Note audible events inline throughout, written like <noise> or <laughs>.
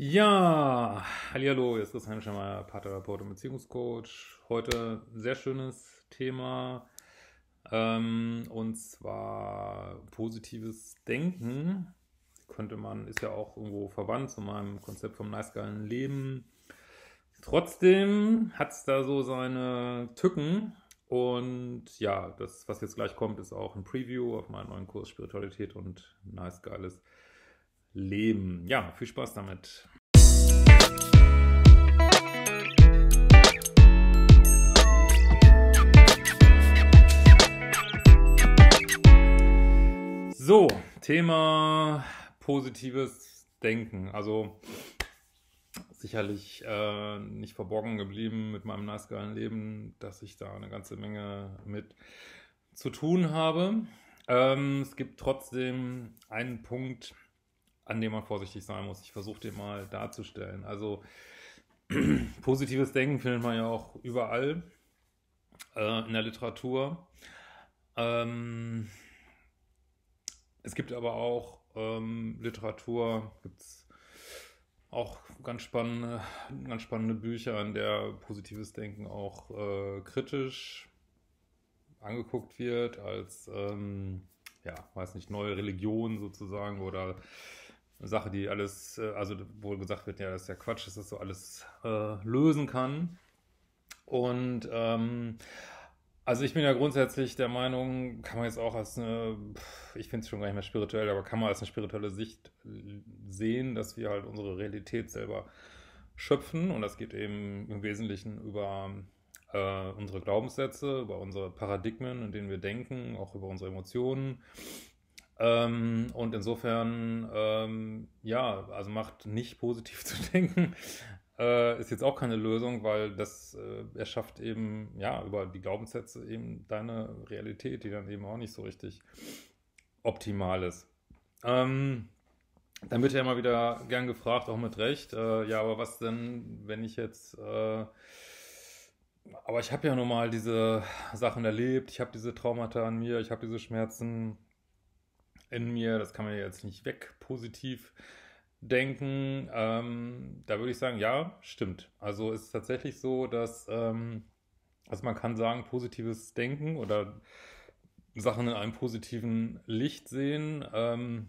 Ja, hallo, hier ist Christian Schemmer, Paartherapeut und Beziehungscoach. Heute ein sehr schönes Thema ähm, und zwar positives Denken. Könnte man, ist ja auch irgendwo verwandt zu meinem Konzept vom nice geilen Leben. Trotzdem hat es da so seine Tücken und ja, das, was jetzt gleich kommt, ist auch ein Preview auf meinen neuen Kurs Spiritualität und nice geiles Leben leben. Ja, viel Spaß damit. So, Thema positives Denken. Also sicherlich äh, nicht verborgen geblieben mit meinem nasgeilen Leben, dass ich da eine ganze Menge mit zu tun habe. Ähm, es gibt trotzdem einen Punkt, an dem man vorsichtig sein muss. Ich versuche den mal darzustellen. Also <clears throat> positives Denken findet man ja auch überall äh, in der Literatur. Ähm, es gibt aber auch ähm, Literatur, gibt es auch ganz spannende, ganz spannende Bücher, in der positives Denken auch äh, kritisch angeguckt wird als, ähm, ja, weiß nicht, neue Religion sozusagen oder Sache, die alles, äh, also wohl gesagt wird, ja, das ist ja Quatsch, dass das so alles äh, lösen kann. Und ähm, also ich bin ja grundsätzlich der Meinung, kann man jetzt auch als eine, ich finde es schon gar nicht mehr spirituell, aber kann man als eine spirituelle Sicht sehen, dass wir halt unsere Realität selber schöpfen und das geht eben im Wesentlichen über äh, unsere Glaubenssätze, über unsere Paradigmen, in denen wir denken, auch über unsere Emotionen ähm, und insofern, ähm, ja, also macht nicht positiv <laughs> zu denken, äh, ist jetzt auch keine Lösung, weil das äh, erschafft eben, ja, über die Glaubenssätze eben deine Realität, die dann eben auch nicht so richtig optimal ist. Ähm, dann wird ja immer wieder gern gefragt, auch mit Recht, äh, ja, aber was denn, wenn ich jetzt, äh, aber ich habe ja nun mal diese Sachen erlebt, ich habe diese Traumata an mir, ich habe diese Schmerzen, in mir, das kann man jetzt nicht weg positiv denken. Ähm, da würde ich sagen, ja, stimmt. Also ist tatsächlich so, dass, ähm, also man kann sagen, positives Denken oder Sachen in einem positiven Licht sehen, ähm,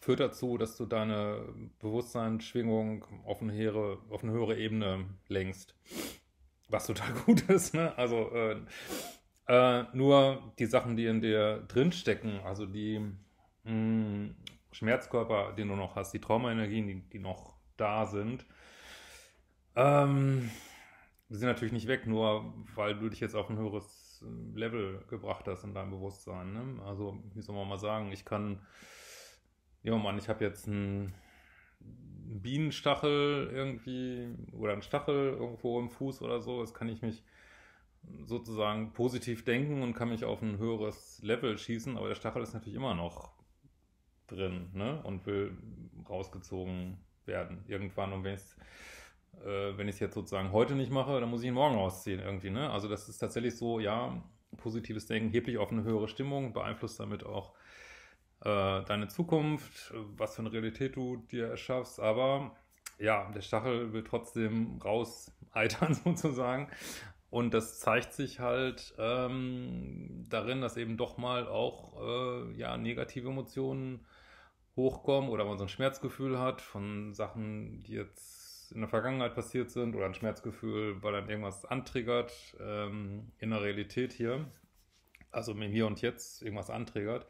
führt dazu, dass du deine Bewusstseinsschwingung auf eine höhere, auf eine höhere Ebene lenkst. Was total <laughs> gut ist, ne? Also äh, äh, nur die Sachen, die in dir drinstecken, also die mh, mm, Schmerzkörper, die du noch hast, die Traumaenergien, die, die noch da sind, ähm, sind natürlich nicht weg, nur weil du dich jetzt auf ein höheres äh, Level gebracht hast in deinem Bewusstsein. Ne? Also, wie soll man mal sagen, ich kann, ja Mann, ich habe jetzt einen Bienenstachel irgendwie oder einen Stachel irgendwo im Fuß oder so, das kann ich mich sozusagen positiv denken und kann mich auf ein höheres Level schießen, aber der Stachel ist natürlich immer noch drin ne? und will rausgezogen werden irgendwann. Und wenn ich es äh, jetzt sozusagen heute nicht mache, dann muss ich ihn morgen rausziehen irgendwie. Ne? Also das ist tatsächlich so, ja, positives Denken hebt dich auf eine höhere Stimmung, beeinflusst damit auch äh, deine Zukunft, was für eine Realität du dir erschaffst, aber ja, der Stachel will trotzdem rauseitern <laughs> sozusagen und das zeigt sich halt ähm, darin, dass eben doch mal auch äh, ja, negative Emotionen hochkommen oder man so ein Schmerzgefühl hat von Sachen, die jetzt in der Vergangenheit passiert sind oder ein Schmerzgefühl, weil dann irgendwas antriggert ähm, in der Realität hier. Also im Hier und Jetzt irgendwas antriggert.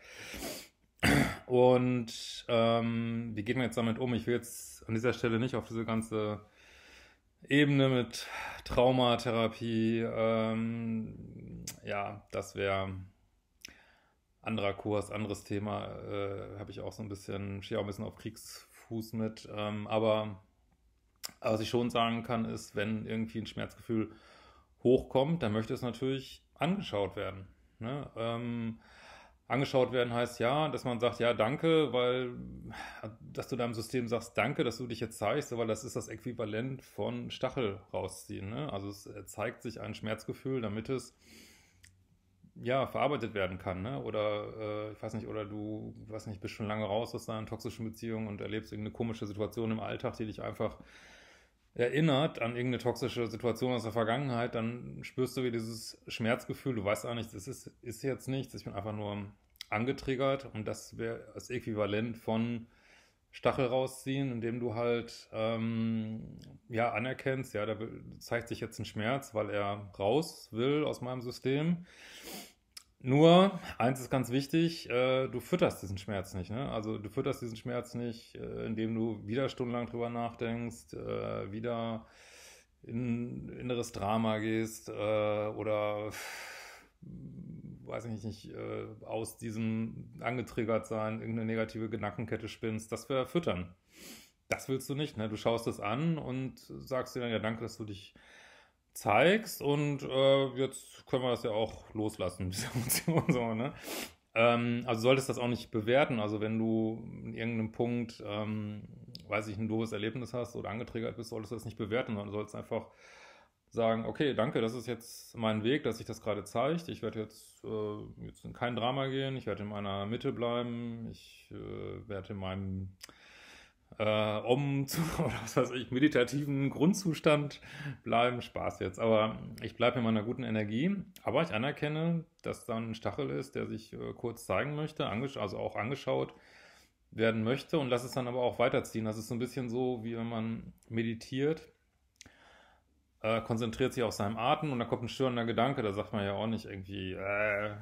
Und ähm, wie gehen wir jetzt damit um? Ich will jetzt an dieser Stelle nicht auf diese ganze Ebene mit Traumatherapie, ähm, ja, das wäre anderer Kurs, anderes Thema, äh, habe ich auch so ein bisschen, stehe auch ein bisschen auf Kriegsfuß mit, ähm, aber was ich schon sagen kann, ist, wenn irgendwie ein Schmerzgefühl hochkommt, dann möchte es natürlich angeschaut werden. Ne? Ähm, angeschaut werden heißt ja, dass man sagt, ja, danke, weil, dass du deinem System sagst, danke, dass du dich jetzt zeigst, weil das ist das Äquivalent von Stachel rausziehen. Ne? Also es zeigt sich ein Schmerzgefühl, damit es ja verarbeitet werden kann. Ne? Oder äh, ich weiß nicht, oder du, weiß nicht, bist schon lange raus aus deiner toxischen Beziehung und erlebst irgendeine komische Situation im Alltag, die dich einfach erinnert an irgendeine toxische Situation aus der Vergangenheit, dann spürst du wie dieses Schmerzgefühl. Du weißt auch nicht, das ist, ist jetzt nichts. Ich bin einfach nur angetriggert und das wäre das Äquivalent von Stachel rausziehen, indem du halt ähm, ja anerkennst, ja, da zeigt sich jetzt ein Schmerz, weil er raus will aus meinem System. Nur, eins ist ganz wichtig, äh, du fütterst diesen Schmerz nicht. Ne? Also du fütterst diesen Schmerz nicht, äh, indem du wieder stundenlang drüber nachdenkst, äh, wieder in inneres Drama gehst äh, oder weiß ich nicht, äh, aus diesem angetriggert sein, irgendeine negative Gedankenkette spinnst. Das wäre füttern. Das willst du nicht. Ne? Du schaust es an und sagst dir dann, ja danke, dass du dich zeigst und äh, jetzt können wir das ja auch loslassen, <laughs> diese Emotion so, ne? Ähm, also solltest das auch nicht bewerten. Also wenn du in irgendeinem Punkt, ähm, weiß ich, ein doofes Erlebnis hast oder angetriggert bist, solltest du das nicht bewerten, sondern solltest einfach sagen, okay, danke, das ist jetzt mein Weg, dass sich das gerade zeigt. Ich werde jetzt, äh, jetzt in kein Drama gehen, ich werde in meiner Mitte bleiben, ich äh, werde in meinem äh, um zu, <laughs> was weiß ich, meditativen Grundzustand bleiben. Spaß jetzt. Aber ich bleibe in meiner guten Energie. Aber ich anerkenne, dass da ein Stachel ist, der sich äh, kurz zeigen möchte, also auch angeschaut werden möchte und lasse es dann aber auch weiterziehen. Das ist so ein bisschen so, wie wenn man meditiert, äh, konzentriert sich auf seinem Atem und da kommt ein störender Gedanke. Da sagt man ja auch nicht irgendwie, äh,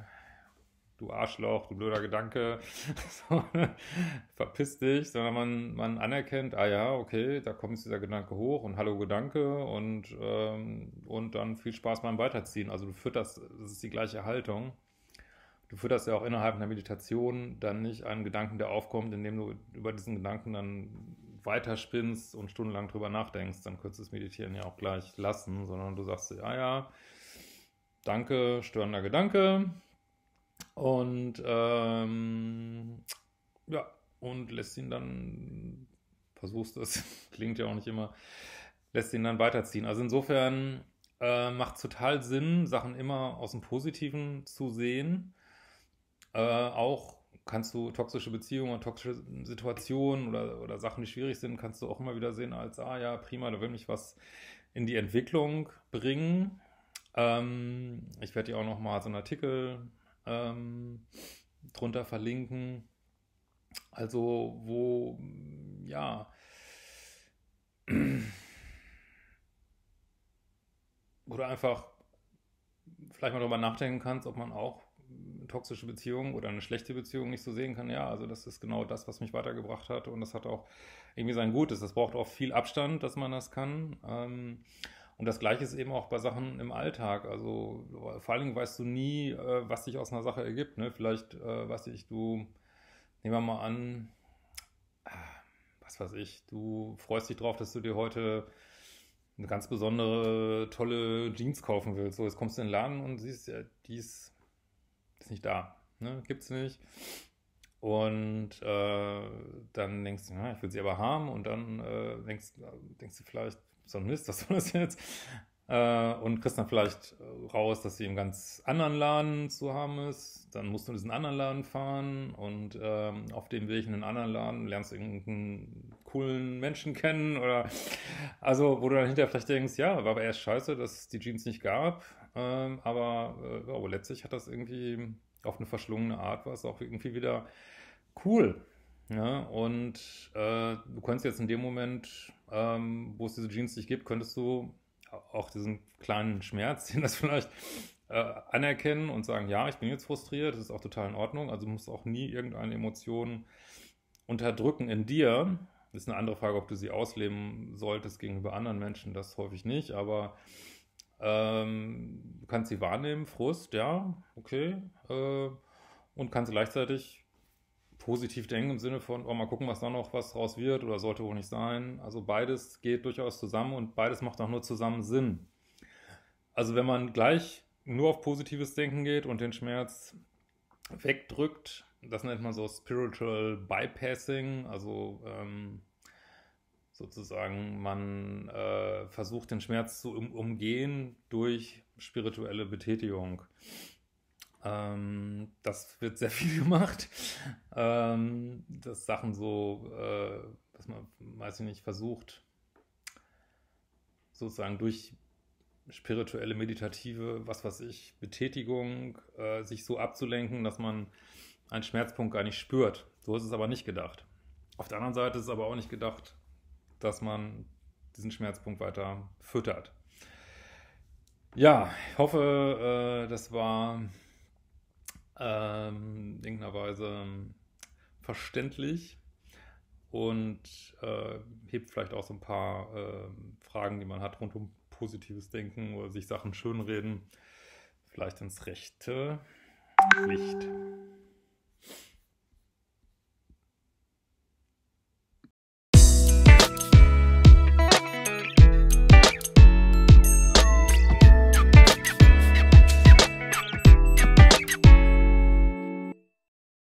du Arschloch, du blöder Gedanke, <laughs> verpiss dich, sondern man, man anerkennt, ah ja, okay, da kommt dieser Gedanke hoch und hallo Gedanke und, ähm, und dann viel Spaß beim Weiterziehen. Also du fütterst, das ist die gleiche Haltung. Du fütterst ja auch innerhalb einer Meditation dann nicht einen Gedanken, der aufkommt, indem du über diesen Gedanken dann weiterspinnst und stundenlang drüber nachdenkst. Dann könntest du das Meditieren ja auch gleich lassen, sondern du sagst, ah ja, danke, störender Gedanke, und ähm, ja, und lässt ihn dann, versuchst es, <laughs> klingt ja auch nicht immer, lässt ihn dann weiterziehen. Also insofern äh, macht total Sinn, Sachen immer aus dem Positiven zu sehen. Äh, auch kannst du toxische Beziehungen und toxische Situationen oder, oder Sachen, die schwierig sind, kannst du auch immer wieder sehen als, ah ja, prima, da will mich was in die Entwicklung bringen. Ähm, ich werde dir auch nochmal so einen Artikel ähm, drunter verlinken. Also wo, ja, oder einfach vielleicht mal darüber nachdenken kannst, ob man auch eine toxische Beziehungen oder eine schlechte Beziehung nicht so sehen kann. Ja, also das ist genau das, was mich weitergebracht hat und das hat auch irgendwie sein Gutes. Das braucht auch viel Abstand, dass man das kann. Ähm, und das Gleiche ist eben auch bei Sachen im Alltag. Also vor allen Dingen weißt du nie, äh, was sich aus einer Sache ergibt. Ne? Vielleicht, äh, weiß ich, du, nehmen wir mal an, äh, was weiß ich, du freust dich drauf, dass du dir heute eine ganz besondere, tolle Jeans kaufen willst. So, jetzt kommst du in den Laden und siehst, ja, die ist, ist nicht da. Ne? Gibt's nicht. Und äh, dann denkst du, na, ich will sie aber haben. Und dann äh, denkst, äh, denkst du vielleicht, so ein Mist, was soll das jetzt? Äh, und kriegst dann vielleicht raus, dass sie im ganz anderen Laden zu haben ist. Dann musst du in diesen anderen Laden fahren und ähm, auf dem Weg in den anderen Laden lernst du irgendeinen coolen Menschen kennen oder also, wo du dann hinterher vielleicht denkst, ja, war aber erst scheiße, dass es die Jeans nicht gab. Ähm, aber, äh, aber letztlich hat das irgendwie auf eine verschlungene Art war es auch irgendwie wieder cool. Ja, ne? und äh, du könntest jetzt in dem Moment, ähm, wo es diese Jeans nicht gibt, könntest du auch diesen kleinen Schmerz, <laughs> den das vielleicht äh, anerkennen und sagen, ja, ich bin jetzt frustriert, das ist auch total in Ordnung. Also musst auch nie irgendeine Emotion unterdrücken in dir. Das ist eine andere Frage, ob du sie ausleben solltest gegenüber anderen Menschen, das häufig nicht, aber ähm, du kannst sie wahrnehmen, Frust, ja, okay, äh, und kannst gleichzeitig positiv denken im Sinne von, oh, mal gucken, was da noch was draus wird oder sollte wohl nicht sein. Also beides geht durchaus zusammen und beides macht auch nur zusammen Sinn. Also wenn man gleich nur auf positives Denken geht und den Schmerz wegdrückt, das nennt man so Spiritual Bypassing, also ähm, sozusagen man äh, versucht den Schmerz zu um umgehen durch spirituelle Betätigung. Ähm, das wird sehr <laughs> viel gemacht, ähm, dass Sachen so, äh, dass man, weiß ich nicht, versucht, sozusagen durch spirituelle, meditative, was weiß ich, Betätigung, äh, sich so abzulenken, dass man einen Schmerzpunkt gar nicht spürt. So ist es aber nicht gedacht. Auf der anderen Seite ist es aber auch nicht gedacht, dass man diesen Schmerzpunkt weiter füttert. Ja, ich hoffe, äh, das war ähm, in irgendeiner Weise ähm, verständlich und äh, hebt vielleicht auch so ein paar äh, Fragen, die man hat rund um positives Denken oder sich Sachen schönreden, vielleicht ins rechte Licht.